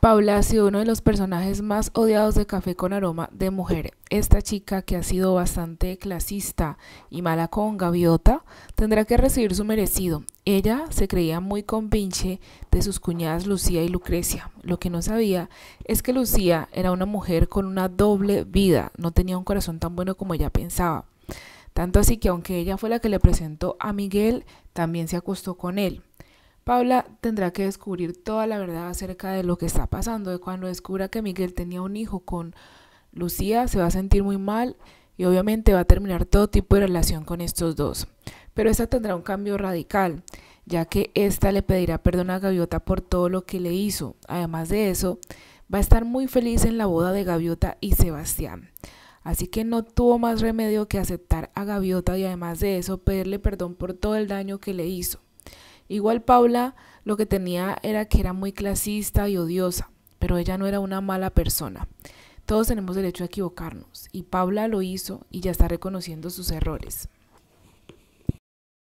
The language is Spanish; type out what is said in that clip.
Paula ha sido uno de los personajes más odiados de Café con Aroma de Mujer. Esta chica, que ha sido bastante clasista y mala con Gaviota, tendrá que recibir su merecido. Ella se creía muy convinche de sus cuñadas Lucía y Lucrecia. Lo que no sabía es que Lucía era una mujer con una doble vida, no tenía un corazón tan bueno como ella pensaba. Tanto así que aunque ella fue la que le presentó a Miguel, también se acostó con él. Paula tendrá que descubrir toda la verdad acerca de lo que está pasando, cuando descubra que Miguel tenía un hijo con Lucía, se va a sentir muy mal y obviamente va a terminar todo tipo de relación con estos dos. Pero esta tendrá un cambio radical, ya que esta le pedirá perdón a Gaviota por todo lo que le hizo. Además de eso, va a estar muy feliz en la boda de Gaviota y Sebastián. Así que no tuvo más remedio que aceptar a Gaviota y además de eso pedirle perdón por todo el daño que le hizo. Igual Paula lo que tenía era que era muy clasista y odiosa, pero ella no era una mala persona. Todos tenemos derecho a equivocarnos y Paula lo hizo y ya está reconociendo sus errores.